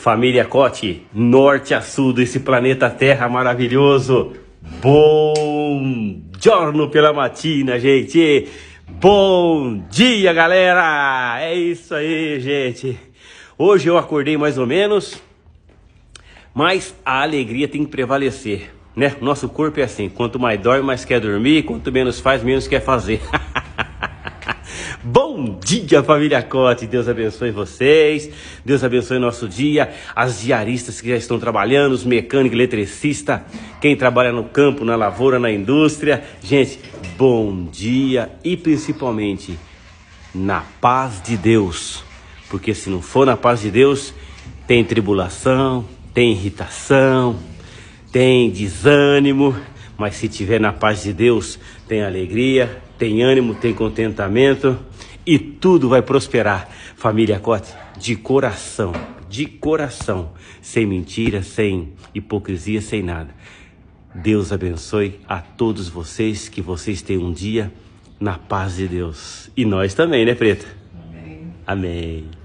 Família Cote, norte a sul desse planeta Terra maravilhoso. Bom giorno pela matina, gente. Bom dia, galera. É isso aí, gente. Hoje eu acordei mais ou menos, mas a alegria tem que prevalecer, né? Nosso corpo é assim, quanto mais dorme, mais quer dormir, quanto menos faz, menos quer fazer. Bom dia, família Cote. Deus abençoe vocês. Deus abençoe nosso dia. As diaristas que já estão trabalhando, os mecânicos, eletricistas, quem trabalha no campo, na lavoura, na indústria. Gente, bom dia e principalmente na paz de Deus. Porque se não for na paz de Deus, tem tribulação, tem irritação, tem desânimo, mas se tiver na paz de Deus, tem alegria, tem ânimo, tem contentamento e tudo vai prosperar. Família Cote, de coração, de coração, sem mentira, sem hipocrisia, sem nada. Deus abençoe a todos vocês, que vocês tenham um dia na paz de Deus. E nós também, né, Preta? Amém. Amém.